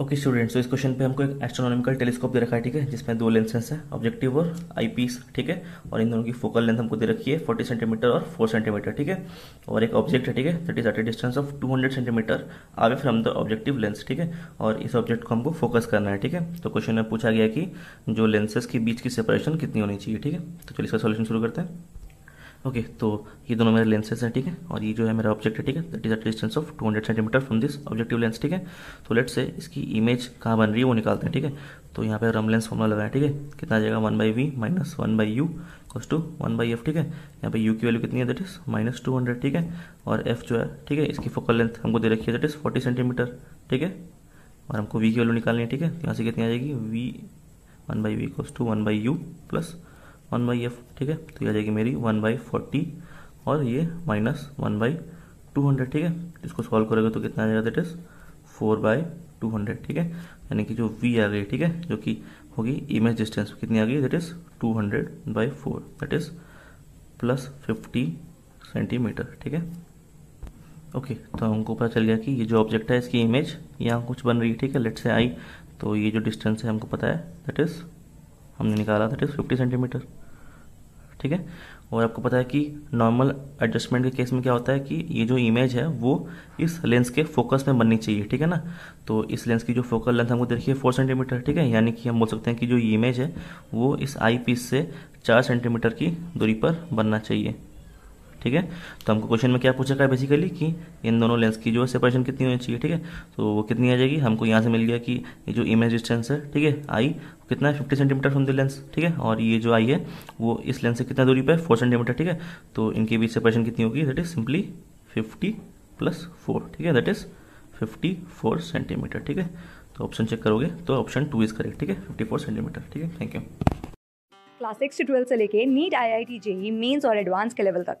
okay students तो इस question पे हमको एक एस्ट्रोनॉमिकल टेलीस्कोप दे रखा है ठीक है जिसमें दो लेंसेस हैं ऑब्जेक्टिव और आईपीस ठीक है और इन दोनों की फोकल लेंथ हमको दे रखी है 40 सेंटीमीटर और 4 सेंटीमीटर ठीक है और एक ऑब्जेक्ट है ठीक है that is at a distance of 200 centimetre away from the objective lens ठीक है और इस ऑब्जेक्ट को हमको फोकस करना है ठीक है तो क्वेश्चन में पूछा गया कि जो लेंसेज के बीच की सेपरेशन कितनी होनी चाहिए ठीक है तो चलिए इसका सोल्यूशन शुरू करते हैं ओके तो ये दोनों मेरे लेंसेज हैं ठीक है और ये जो है मेरा ऑब्जेक्ट है ठीक है that is a distance of 200 centimetre from this objective lens ठीक है तो लेट से इसकी इमेज कहाँ बन रही है वो निकालते हैं ठीक है तो यहाँ पे रम लेंस फॉर्मला लगाया ठीक है कितना आ जाएगा one by V minus one by U equals to one by F ठीक है यहाँ पे यू की वैल्यू कितनी है that is minus two hundred ठीक है और एफ जो है ठीक है इसकी फोकल लेंथ हमको दे रखी है दट इज फोर्टी सेंटीमीटर ठीक है और हमको वी की वैल्यू निकालनी है ठीक है यहाँ से कितनी आ जाएगी V one by V equals to one by U plus one by F ठीक है तो ये आ जाएगी मेरी वन बाई फोर्टी और ये minus one by two hundred ठीक है इसको सॉल्व करेगा तो कितना आ जाएगा that is four by two hundred ठीक है यानी कि जो वी आ गई ठीक है जो कि होगी इमेज डिस्टेंस कितनी आ गई that is two hundred by four that is plus fifty centimetre ठीक है ओके तो हमको पता चल गया कि ये जो ऑब्जेक्ट है इसकी इमेज यहाँ कुछ बन रही है ठीक है लेट से आई तो ये जो डिस्टेंस है हमको पता है दैट इज़ हमने निकाला था ठीक फिफ्टी सेंटीमीटर ठीक है और आपको पता है कि नॉर्मल एडजस्टमेंट के केस में क्या होता है कि ये जो इमेज है वो इस लेंस के फोकस में बननी चाहिए ठीक है ना तो इस लेंस की जो फोकल लेंथ हमको देखिए फोर सेंटीमीटर ठीक है यानी कि हम बोल सकते हैं कि जो ये इमेज है वो इस आई पीस से चार सेंटीमीटर की दूरी पर बनना चाहिए ठीक है तो हमको क्वेश्चन में क्या पूछा है बेसिकली कि इन दोनों लेंस की जो है सेपरेशन कितनी होनी चाहिए ठीक है तो वो कितनी आ जाएगी हमको यहाँ से मिल गया कि ये जो इमेज डिस्टेंस है ठीक है आई कितना है fifty centimetre from the lens ठीक है और ये जो आई है वो इस लेंस से कितना दूरी पर फोर सेंटीमीटर ठीक है तो इनके बीच सेपरेशन कितनी होगी that is simply fifty plus four ठीक है that is fifty four centimetre ठीक है तो ऑप्शन चेक करोगे तो ऑप्शन टू इज करेक्ट ठीक है फिफ्टी फोर सेंटीमीटर ठीक है थैंक यू क्लास सिक्स से ट्वेल्थ से लेके NEET I I T JEE Mains और एडवांस के लेवल तक